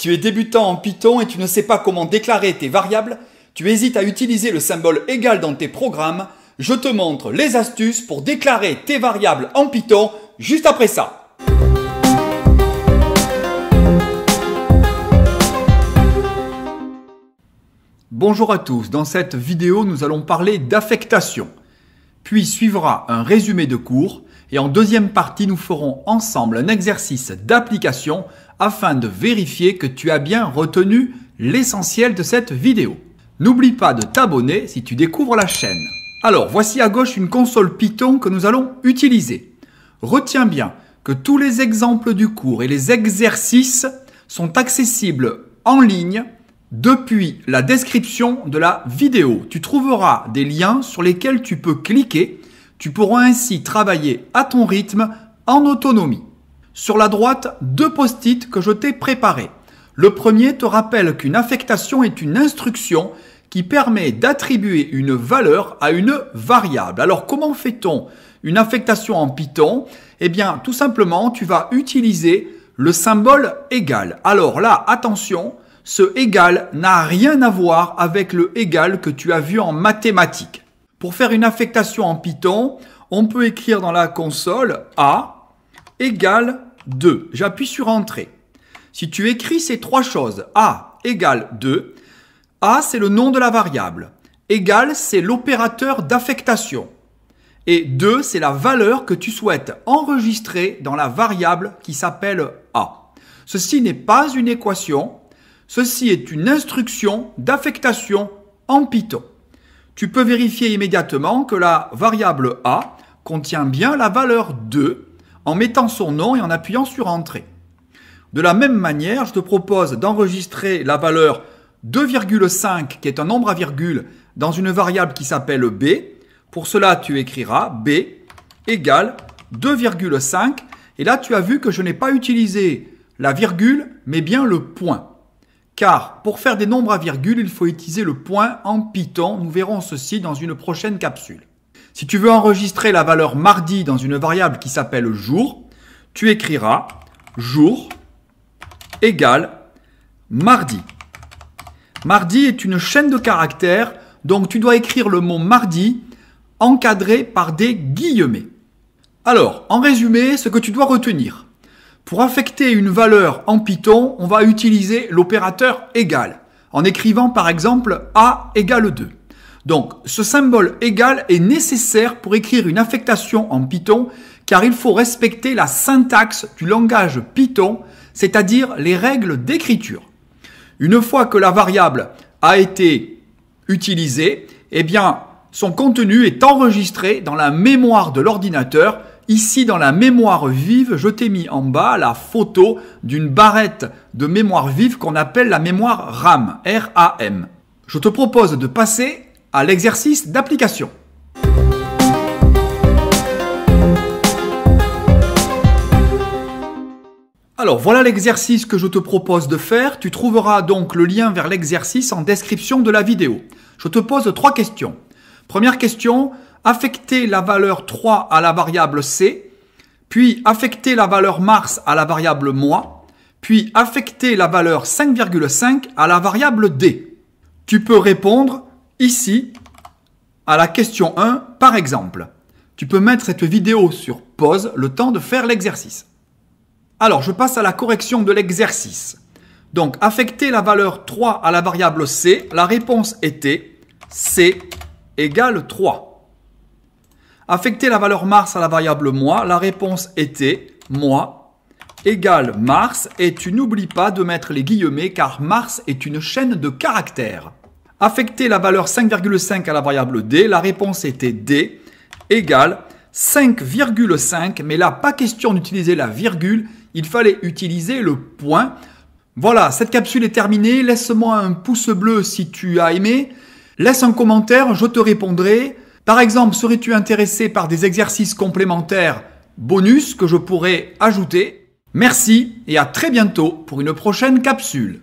Tu es débutant en Python et tu ne sais pas comment déclarer tes variables, tu hésites à utiliser le symbole égal dans tes programmes, je te montre les astuces pour déclarer tes variables en Python juste après ça. Bonjour à tous, dans cette vidéo nous allons parler d'affectation. Puis suivra un résumé de cours et en deuxième partie nous ferons ensemble un exercice d'application afin de vérifier que tu as bien retenu l'essentiel de cette vidéo. N'oublie pas de t'abonner si tu découvres la chaîne. Alors voici à gauche une console Python que nous allons utiliser. Retiens bien que tous les exemples du cours et les exercices sont accessibles en ligne depuis la description de la vidéo. Tu trouveras des liens sur lesquels tu peux cliquer. Tu pourras ainsi travailler à ton rythme en autonomie. Sur la droite, deux post-it que je t'ai préparés. Le premier te rappelle qu'une affectation est une instruction qui permet d'attribuer une valeur à une variable. Alors comment fait-on une affectation en Python Eh bien tout simplement tu vas utiliser le symbole égal. Alors là attention, ce égal n'a rien à voir avec le égal que tu as vu en mathématiques. Pour faire une affectation en Python, on peut écrire dans la console A égale 2. J'appuie sur Entrée. Si tu écris ces trois choses, A égale 2, A c'est le nom de la variable, égale c'est l'opérateur d'affectation, et 2 c'est la valeur que tu souhaites enregistrer dans la variable qui s'appelle A. Ceci n'est pas une équation, ceci est une instruction d'affectation en Python. Tu peux vérifier immédiatement que la variable A contient bien la valeur 2 en mettant son nom et en appuyant sur Entrée. De la même manière, je te propose d'enregistrer la valeur 2,5 qui est un nombre à virgule dans une variable qui s'appelle b. Pour cela, tu écriras b égale 2,5 et là tu as vu que je n'ai pas utilisé la virgule mais bien le point. Car pour faire des nombres à virgule, il faut utiliser le point en Python. Nous verrons ceci dans une prochaine capsule. Si tu veux enregistrer la valeur mardi dans une variable qui s'appelle jour, tu écriras jour égale mardi. Mardi est une chaîne de caractères, donc tu dois écrire le mot mardi encadré par des guillemets. Alors, en résumé, ce que tu dois retenir. Pour affecter une valeur en Python, on va utiliser l'opérateur égal, en écrivant par exemple a égale 2. Donc ce symbole égal est nécessaire pour écrire une affectation en Python car il faut respecter la syntaxe du langage Python, c'est-à-dire les règles d'écriture. Une fois que la variable a été utilisée, eh bien son contenu est enregistré dans la mémoire de l'ordinateur. Ici, dans la mémoire vive, je t'ai mis en bas la photo d'une barrette de mémoire vive qu'on appelle la mémoire RAM, RAM. Je te propose de passer l'exercice d'application. Alors voilà l'exercice que je te propose de faire. Tu trouveras donc le lien vers l'exercice en description de la vidéo. Je te pose trois questions. Première question, affecter la valeur 3 à la variable C, puis affecter la valeur mars à la variable mois, puis affecter la valeur 5,5 à la variable D. Tu peux répondre Ici, à la question 1, par exemple, tu peux mettre cette vidéo sur pause le temps de faire l'exercice. Alors, je passe à la correction de l'exercice. Donc, affecter la valeur 3 à la variable C, la réponse était C égale 3. Affecter la valeur mars à la variable mois, la réponse était mois égale mars et tu n'oublies pas de mettre les guillemets car mars est une chaîne de caractères affecter la valeur 5,5 à la variable D. La réponse était D égale 5,5, mais là, pas question d'utiliser la virgule, il fallait utiliser le point. Voilà, cette capsule est terminée. Laisse-moi un pouce bleu si tu as aimé. Laisse un commentaire, je te répondrai. Par exemple, serais-tu intéressé par des exercices complémentaires bonus que je pourrais ajouter Merci et à très bientôt pour une prochaine capsule.